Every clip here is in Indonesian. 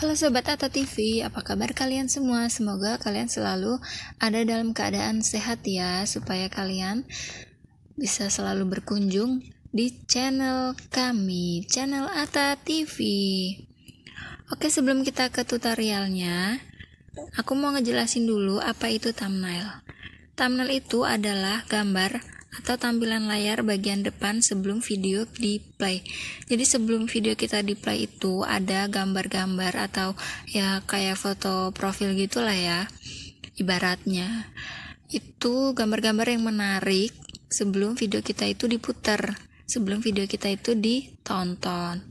Halo Sobat Ata TV, apa kabar kalian semua? Semoga kalian selalu ada dalam keadaan sehat ya, supaya kalian bisa selalu berkunjung di channel kami, channel Ata TV. Oke, sebelum kita ke tutorialnya, aku mau ngejelasin dulu apa itu thumbnail. Thumbnail itu adalah gambar atau tampilan layar bagian depan sebelum video di play. Jadi sebelum video kita di play itu ada gambar-gambar atau ya kayak foto profil gitulah ya. Ibaratnya itu gambar-gambar yang menarik sebelum video kita itu diputar sebelum video kita itu ditonton.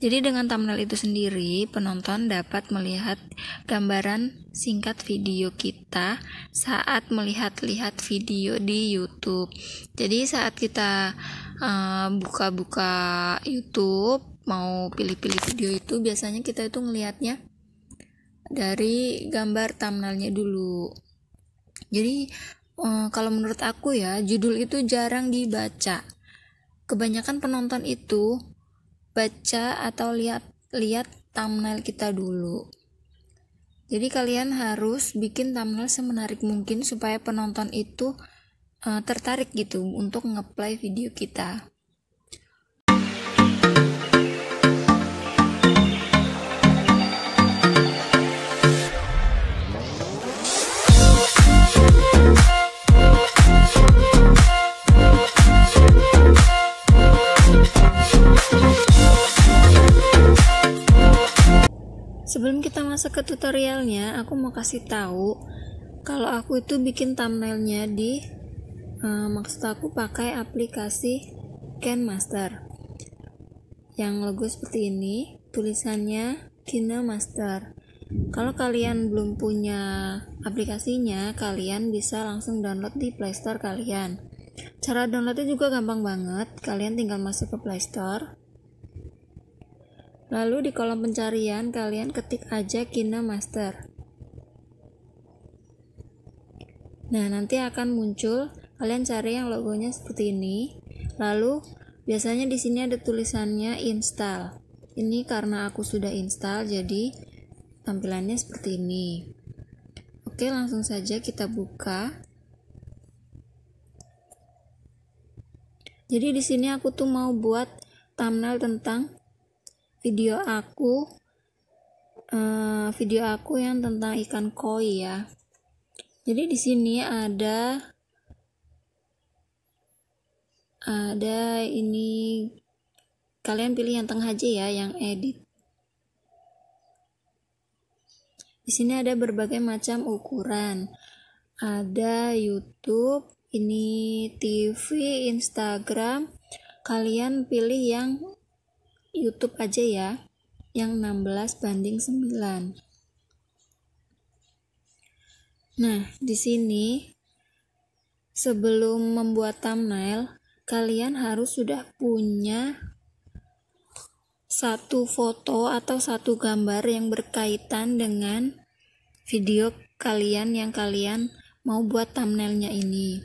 Jadi dengan thumbnail itu sendiri, penonton dapat melihat gambaran singkat video kita saat melihat-lihat video di YouTube. Jadi saat kita eh, buka-buka uh, YouTube, mau pilih-pilih video itu biasanya kita itu ngelihatnya dari gambar thumbnailnya dulu. Jadi eh, kalau menurut aku ya judul itu jarang dibaca kebanyakan penonton itu baca atau lihat lihat thumbnail kita dulu. Jadi kalian harus bikin thumbnail semenarik mungkin supaya penonton itu uh, tertarik gitu untuk ngeplay video kita. masuk ke tutorialnya, aku mau kasih tahu kalau aku itu bikin thumbnailnya di uh, maksud aku pakai aplikasi Master Yang logo seperti ini, tulisannya Master Kalau kalian belum punya aplikasinya, kalian bisa langsung download di Playstore kalian. Cara downloadnya juga gampang banget. Kalian tinggal masuk ke Playstore Lalu di kolom pencarian kalian ketik aja Kina Master. Nah, nanti akan muncul kalian cari yang logonya seperti ini. Lalu biasanya di sini ada tulisannya install. Ini karena aku sudah install jadi tampilannya seperti ini. Oke, langsung saja kita buka. Jadi di sini aku tuh mau buat thumbnail tentang video aku uh, video aku yang tentang ikan koi ya. Jadi di sini ada ada ini kalian pilih yang tengah aja ya yang edit. Di sini ada berbagai macam ukuran. Ada YouTube, ini TV, Instagram. Kalian pilih yang YouTube aja ya yang 16 banding 9 nah di sini sebelum membuat thumbnail kalian harus sudah punya satu foto atau satu gambar yang berkaitan dengan video kalian yang kalian mau buat thumbnailnya ini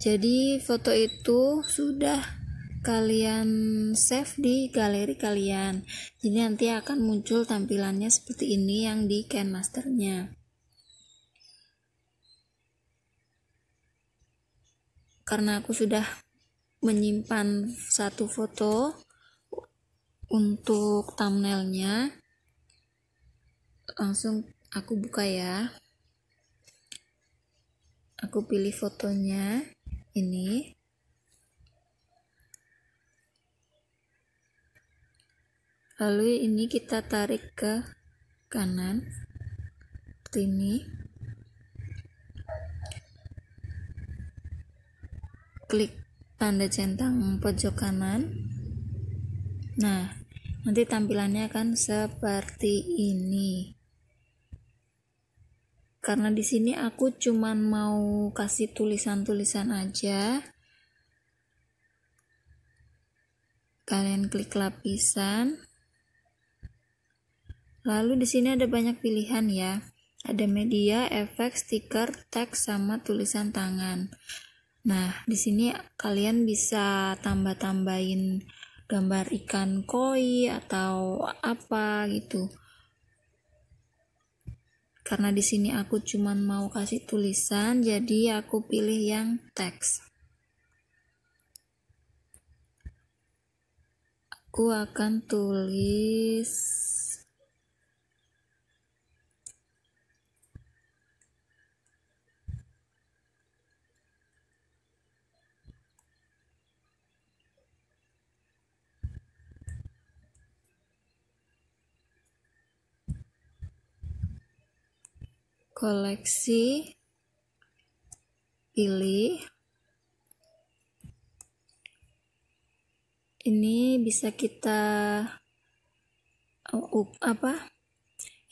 jadi foto itu sudah kalian save di galeri kalian jadi nanti akan muncul tampilannya seperti ini yang di can masternya karena aku sudah menyimpan satu foto untuk thumbnailnya langsung aku buka ya aku pilih fotonya ini lalu ini kita tarik ke kanan seperti ini klik tanda centang pojok kanan nah nanti tampilannya akan seperti ini karena di sini aku cuman mau kasih tulisan-tulisan aja kalian klik lapisan Lalu di sini ada banyak pilihan ya. Ada media, efek, stiker, teks, sama tulisan tangan. Nah, di sini kalian bisa tambah-tambahin gambar ikan koi atau apa gitu. Karena di sini aku cuman mau kasih tulisan, jadi aku pilih yang teks. Aku akan tulis koleksi pilih ini bisa kita uh, apa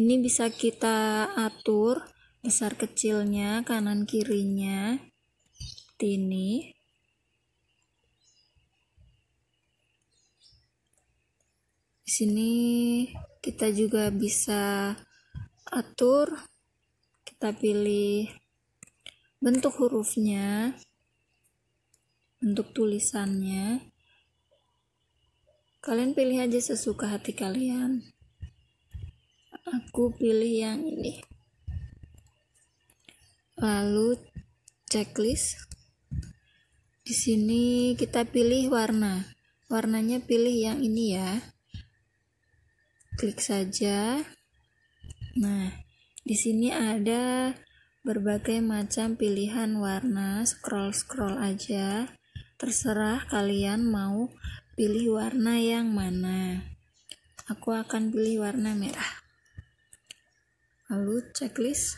ini bisa kita atur besar kecilnya kanan kirinya ini di sini kita juga bisa atur kita pilih bentuk hurufnya bentuk tulisannya kalian pilih aja sesuka hati kalian aku pilih yang ini lalu checklist di sini kita pilih warna warnanya pilih yang ini ya klik saja nah di sini ada berbagai macam pilihan warna, scroll-scroll aja. Terserah kalian mau pilih warna yang mana. Aku akan pilih warna merah. Lalu checklist.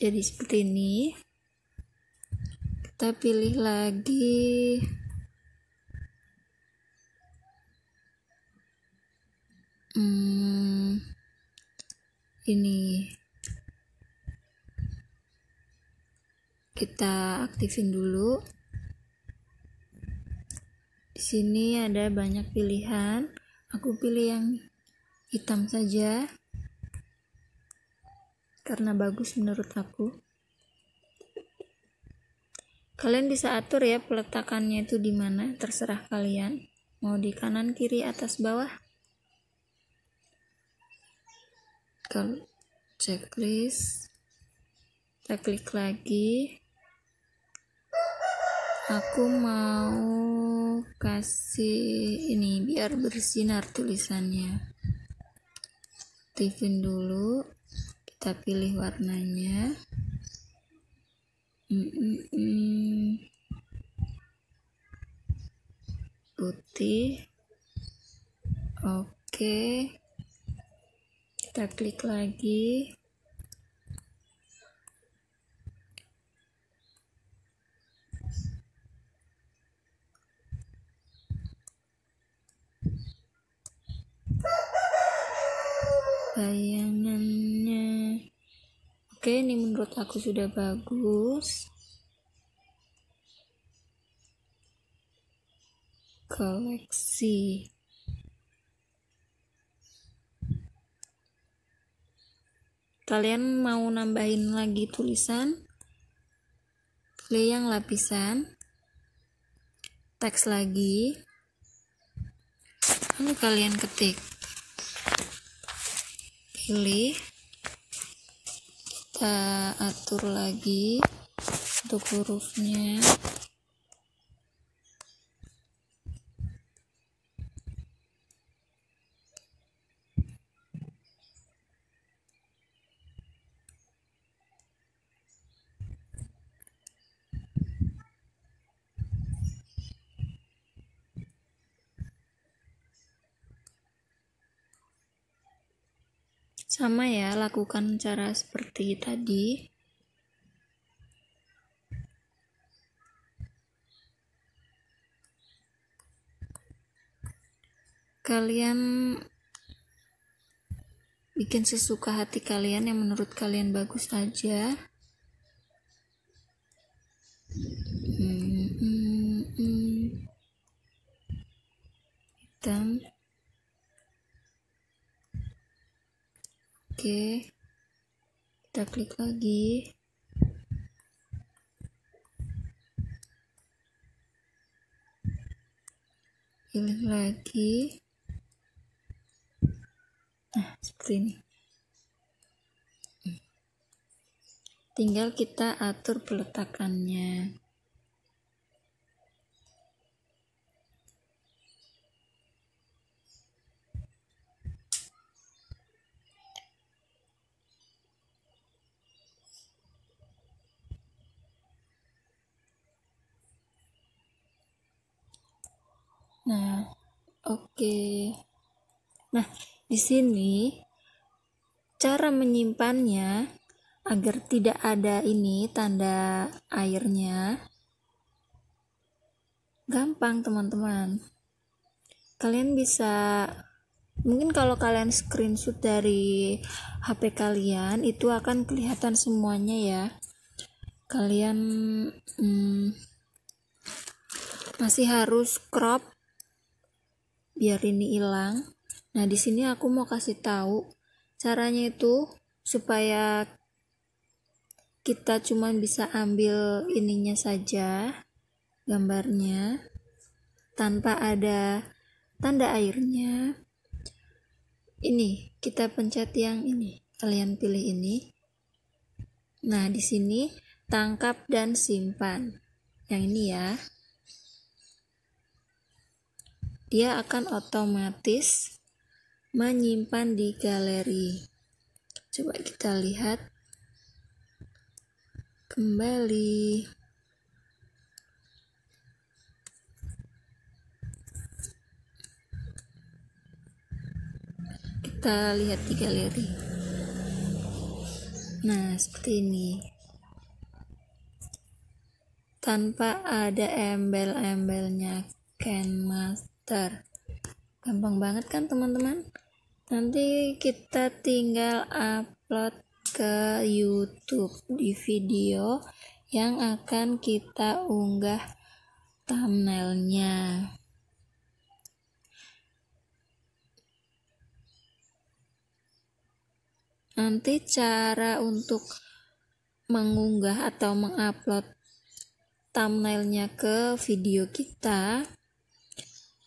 Jadi seperti ini. Kita pilih lagi hmm, ini kita aktifin dulu di sini ada banyak pilihan aku pilih yang hitam saja karena bagus menurut aku kalian bisa atur ya peletakannya itu di mana terserah kalian mau di kanan kiri atas bawah ke checklist kita klik lagi aku mau kasih ini biar bersinar tulisannya tipin dulu kita pilih warnanya klik lagi bayangannya oke ini menurut aku sudah bagus koleksi kalian mau nambahin lagi tulisan pilih yang lapisan teks lagi lalu kan kalian ketik pilih kita atur lagi untuk hurufnya sama ya lakukan cara seperti tadi kalian bikin sesuka hati kalian yang menurut kalian bagus aja hmm, hmm, hmm. hitam oke kita klik lagi pilih lagi nah seperti ini hmm. tinggal kita atur peletakannya Nah, oke. Okay. Nah, di sini cara menyimpannya agar tidak ada ini tanda airnya. Gampang, teman-teman. Kalian bisa mungkin kalau kalian screenshot dari HP kalian itu akan kelihatan semuanya ya. Kalian hmm, masih harus crop biar ini hilang nah di sini aku mau kasih tahu caranya itu supaya kita cuma bisa ambil ininya saja gambarnya tanpa ada tanda airnya ini kita pencet yang ini kalian pilih ini nah di sini tangkap dan simpan yang ini ya dia akan otomatis menyimpan di galeri. Coba kita lihat kembali. Kita lihat di galeri. Nah, seperti ini. Tanpa ada embel-embelnya Canvas daftar gampang banget kan teman-teman nanti kita tinggal upload ke YouTube di video yang akan kita unggah thumbnailnya nanti cara untuk mengunggah atau mengupload thumbnailnya ke video kita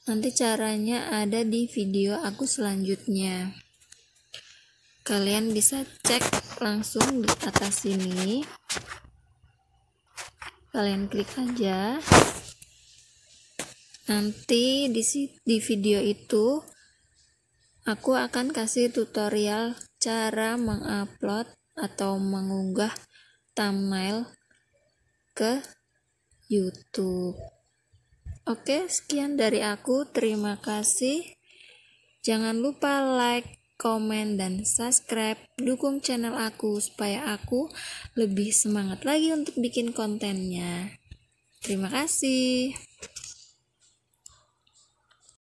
Nanti caranya ada di video aku selanjutnya. Kalian bisa cek langsung di atas sini. Kalian klik aja. Nanti di di video itu aku akan kasih tutorial cara mengupload atau mengunggah thumbnail ke YouTube. Oke, sekian dari aku. Terima kasih. Jangan lupa like, komen, dan subscribe. Dukung channel aku supaya aku lebih semangat lagi untuk bikin kontennya. Terima kasih.